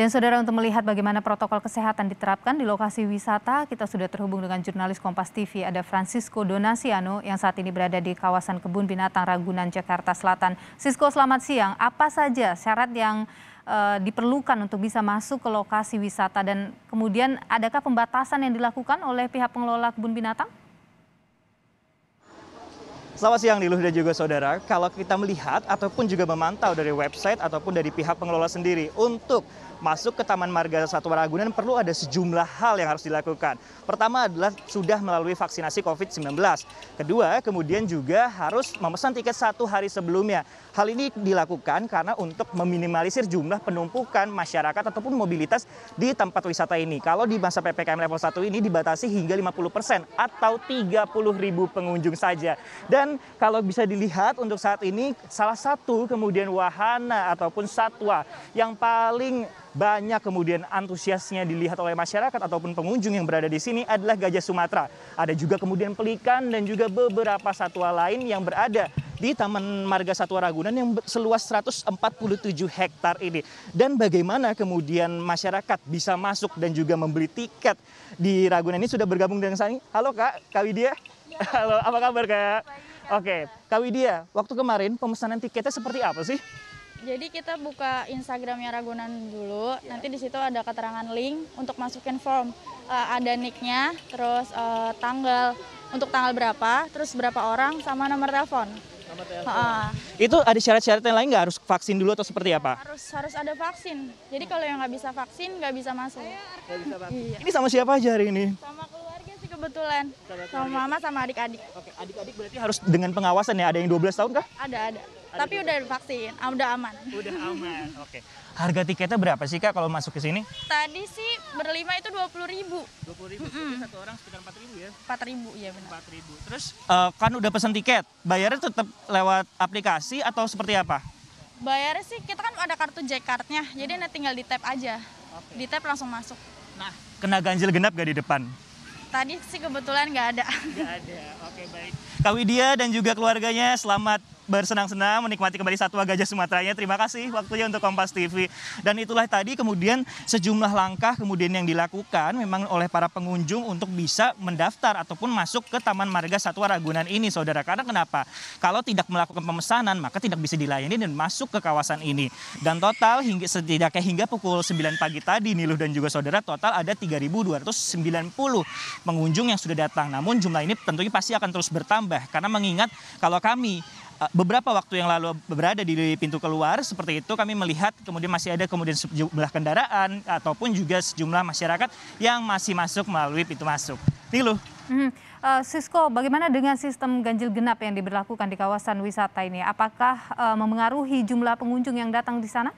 Dan saudara untuk melihat bagaimana protokol kesehatan diterapkan di lokasi wisata, kita sudah terhubung dengan jurnalis Kompas TV, ada Francisco Donasiano yang saat ini berada di kawasan Kebun Binatang Ragunan, Jakarta Selatan. Sisko, selamat siang. Apa saja syarat yang uh, diperlukan untuk bisa masuk ke lokasi wisata dan kemudian adakah pembatasan yang dilakukan oleh pihak pengelola Kebun Binatang? Selamat siang Niluh dan juga saudara. Kalau kita melihat ataupun juga memantau dari website ataupun dari pihak pengelola sendiri untuk masuk ke Taman Marga Satwa Ragunan perlu ada sejumlah hal yang harus dilakukan. Pertama adalah sudah melalui vaksinasi COVID-19. Kedua, kemudian juga harus memesan tiket satu hari sebelumnya. Hal ini dilakukan karena untuk meminimalisir jumlah penumpukan masyarakat ataupun mobilitas di tempat wisata ini. Kalau di masa PPKM level 1 ini dibatasi hingga 50% atau 30 ribu pengunjung saja. Dan dan kalau bisa dilihat untuk saat ini salah satu kemudian wahana ataupun satwa yang paling banyak kemudian antusiasnya dilihat oleh masyarakat ataupun pengunjung yang berada di sini adalah gajah Sumatera. Ada juga kemudian pelikan dan juga beberapa satwa lain yang berada di Taman Marga Satwa Ragunan yang seluas 147 hektar ini. Dan bagaimana kemudian masyarakat bisa masuk dan juga membeli tiket di Ragunan ini sudah bergabung dengan saya. Halo Kak, Kak Widya. Ya. Halo, apa kabar Kak? Baik. Oke, okay. Kak Widya, waktu kemarin pemesanan tiketnya seperti apa sih? Jadi kita buka Instagramnya Ragunan dulu. Yeah. Nanti di situ ada keterangan link untuk masukin form. Uh, ada nicknya, terus uh, tanggal untuk tanggal berapa, terus berapa orang, sama nomor telepon. Nomor telepon. Uh, itu ada syarat-syarat yang lain nggak harus vaksin dulu atau seperti apa? Harus harus ada vaksin. Jadi kalau yang nggak bisa vaksin nggak bisa masuk. Nggak bisa vaksin. Ini sama siapa aja hari ini? Sama keluarga kebetulan sama mama sama adik-adik. Oke, adik-adik berarti harus dengan pengawasan ya. Ada yang 12 tahun kah? Ada, ada. Tapi udah vaksin, ah, udah aman. Udah aman. Oke. Harga tiketnya berapa sih Kak kalau masuk ke sini? Tadi sih berlima itu 20.000. ribu. ribu, mm -hmm. satu orang sekitar 4.000 ribu ya? 4.000 ribu, iya, benar. 4 ribu. Terus uh, kan udah pesan tiket, bayarnya tetap lewat aplikasi atau seperti apa? Bayarnya sih kita kan ada kartu Hmm. jadi nanti tinggal di tap aja. Okay. Di tap langsung masuk. Nah, kena ganjil genap gak di depan? Tadi sih kebetulan nggak ada. Nggak ada, oke baik. Kak Widya dan juga keluarganya selamat bersenang-senang menikmati kembali satwa gajah Sumateranya. Terima kasih waktunya untuk Kompas TV. Dan itulah tadi kemudian sejumlah langkah kemudian yang dilakukan memang oleh para pengunjung untuk bisa mendaftar ataupun masuk ke Taman Marga Satwa Ragunan ini Saudara. Karena kenapa? Kalau tidak melakukan pemesanan maka tidak bisa dilayani dan masuk ke kawasan ini. Dan total hingga setidaknya hingga pukul 9 pagi tadi Niluh dan juga Saudara total ada 3.290 pengunjung yang sudah datang. Namun jumlah ini tentunya pasti akan terus bertambah karena mengingat kalau kami Eh, beberapa waktu yang lalu berada di pintu keluar seperti itu kami melihat kemudian masih ada kemudian sejumlah kendaraan ataupun juga sejumlah masyarakat yang masih masuk melalui pintu masuk. Nilu. Hmm. Uh, Sisko, bagaimana dengan sistem ganjil genap yang diberlakukan di kawasan wisata ini? Apakah uh, memengaruhi jumlah pengunjung yang datang di sana?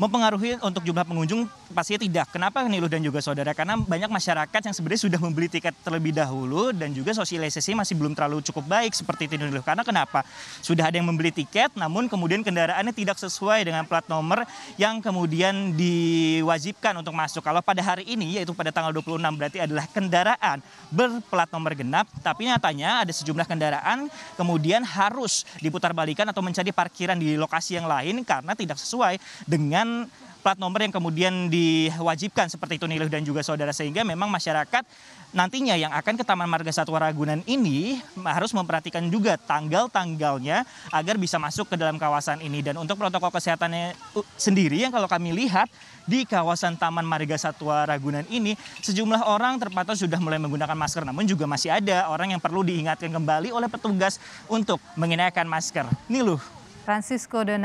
mempengaruhi untuk jumlah pengunjung pastinya tidak. Kenapa Niluh dan juga saudara? Karena banyak masyarakat yang sebenarnya sudah membeli tiket terlebih dahulu dan juga sosialisasi masih belum terlalu cukup baik seperti itu Niluh. Karena kenapa? Sudah ada yang membeli tiket namun kemudian kendaraannya tidak sesuai dengan plat nomor yang kemudian diwajibkan untuk masuk. Kalau pada hari ini yaitu pada tanggal 26 berarti adalah kendaraan berplat nomor genap tapi nyatanya ada sejumlah kendaraan kemudian harus diputar balikan atau mencari parkiran di lokasi yang lain karena tidak sesuai dengan dengan plat nomor yang kemudian diwajibkan seperti itu Niluh dan juga saudara sehingga memang masyarakat nantinya yang akan ke Taman Marga Satwa Ragunan ini harus memperhatikan juga tanggal-tanggalnya agar bisa masuk ke dalam kawasan ini dan untuk protokol kesehatannya uh, sendiri yang kalau kami lihat di kawasan Taman Marga Satwa Ragunan ini sejumlah orang terpantau sudah mulai menggunakan masker namun juga masih ada orang yang perlu diingatkan kembali oleh petugas untuk mengenakan masker. Niluh Francisco de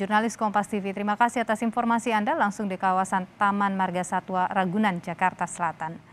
jurnalis Kompas TV. Terima kasih atas informasi Anda langsung di kawasan Taman Marga Satwa, Ragunan, Jakarta Selatan.